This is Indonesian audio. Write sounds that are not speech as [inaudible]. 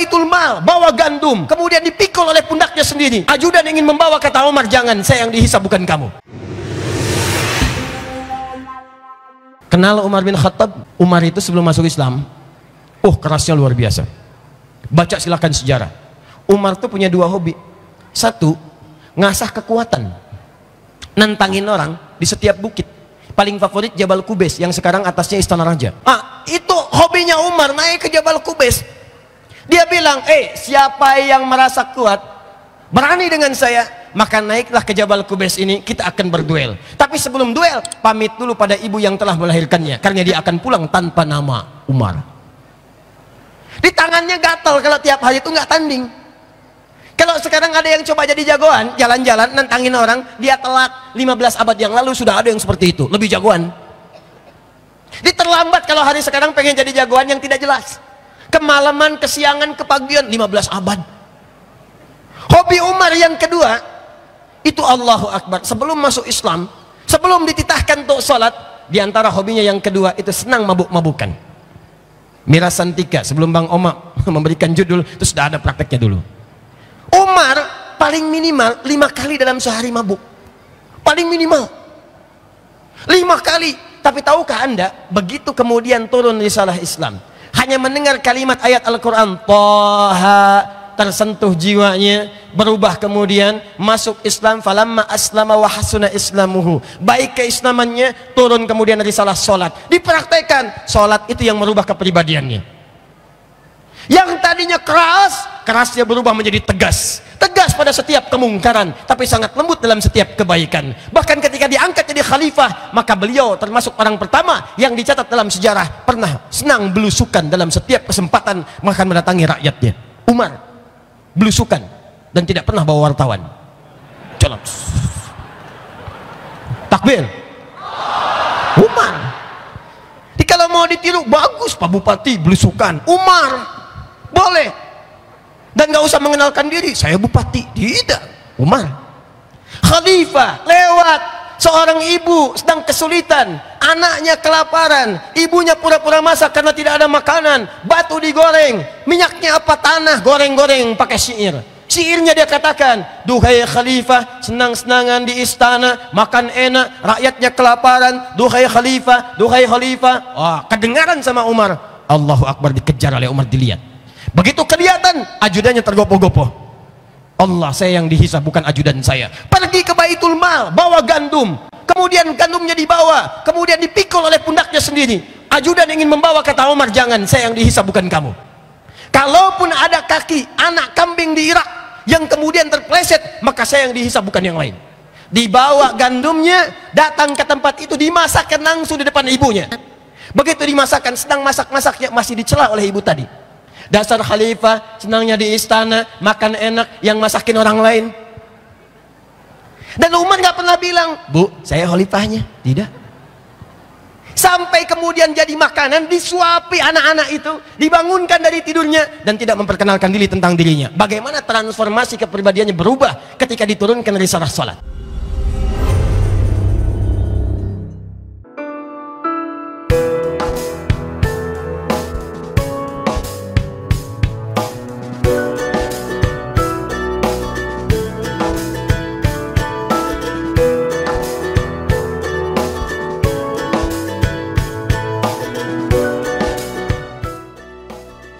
baitul mal, bawa gandum, kemudian dipikul oleh pundaknya sendiri. Ajudan ingin membawa kata Umar, jangan, saya yang dihisap bukan kamu. Kenal Umar bin Khattab, Umar itu sebelum masuk Islam, oh kerasnya luar biasa. Baca silakan sejarah. Umar tuh punya dua hobi. Satu, ngasah kekuatan. Nantangin orang di setiap bukit paling favorit Jabal Kubes yang sekarang atasnya Istana Raja. Ah, itu hobinya Umar naik ke Jabal Kubes dia bilang, eh siapa yang merasa kuat, berani dengan saya, maka naiklah ke Jabal Kubes ini, kita akan berduel. Tapi sebelum duel, pamit dulu pada ibu yang telah melahirkannya, karena dia akan pulang tanpa nama Umar. Di tangannya gatal kalau tiap hari itu nggak tanding. Kalau sekarang ada yang coba jadi jagoan, jalan-jalan, nantangin orang, dia telat 15 abad yang lalu sudah ada yang seperti itu, lebih jagoan. Diterlambat kalau hari sekarang pengen jadi jagoan yang tidak jelas. Kemalaman, kesiangan, kepagian 15 abad. Hobi Umar yang kedua itu Allahu Akbar. Sebelum masuk Islam, sebelum dititahkan untuk sholat, diantara hobinya yang kedua itu senang mabuk-mabukan. Mirasan tiga sebelum Bang Oma [laughs] memberikan judul itu sudah ada prakteknya dulu. Umar paling minimal lima kali dalam sehari mabuk. Paling minimal lima kali. Tapi tahukah anda begitu kemudian turun risalah Islam hanya mendengar kalimat ayat Al-Quran Taha tersentuh jiwanya berubah kemudian masuk Islam falamma aslama wa hasuna islamuhu baik keislamannya turun kemudian risalah salat dipraktekkan salat itu yang merubah kepribadiannya yang tadinya keras kerasnya berubah menjadi tegas tegas pada setiap kemungkaran tapi sangat lembut dalam setiap kebaikan bahkan ketika diangkat jadi khalifah maka beliau termasuk orang pertama yang dicatat dalam sejarah pernah senang belusukan dalam setiap kesempatan bahkan mendatangi rakyatnya Umar belusukan dan tidak pernah bawa wartawan jalan takbir Umar jadi kalau mau ditiru bagus Pak Bupati belusukan Umar boleh dan gak usah mengenalkan diri saya bupati tidak Umar khalifah lewat seorang ibu sedang kesulitan anaknya kelaparan ibunya pura-pura masak karena tidak ada makanan batu digoreng minyaknya apa tanah goreng-goreng pakai syair Syairnya dia katakan, Duhai khalifah, senang-senangan di istana, makan enak, rakyatnya kelaparan, Duhai khalifah, Duhai khalifah. Wah, kedengaran sama Umar. Allahu Akbar dikejar oleh Umar dilihat. Begitu kelihatan ajudannya tergopoh-gopoh. Allah saya yang dihisap bukan ajudan saya. Pergi ke Baitul Mal, bawa gandum. Kemudian gandumnya dibawa, kemudian dipikul oleh pundaknya sendiri. Ajudan ingin membawa kata Omar, jangan saya yang dihisap bukan kamu. Kalaupun ada kaki anak kambing di Irak yang kemudian terpleset, maka saya yang dihisap bukan yang lain. Dibawa gandumnya, datang ke tempat itu dimasakkan langsung di depan ibunya. Begitu dimasakkan, sedang masak-masaknya masih dicela oleh ibu tadi Dasar khalifah senangnya di istana, makan enak, yang masakin orang lain. Dan Umar nggak pernah bilang, Bu, saya khalifahnya. Tidak. Sampai kemudian jadi makanan, disuapi anak-anak itu, dibangunkan dari tidurnya, dan tidak memperkenalkan diri tentang dirinya. Bagaimana transformasi kepribadiannya berubah ketika diturunkan dari salah sholat.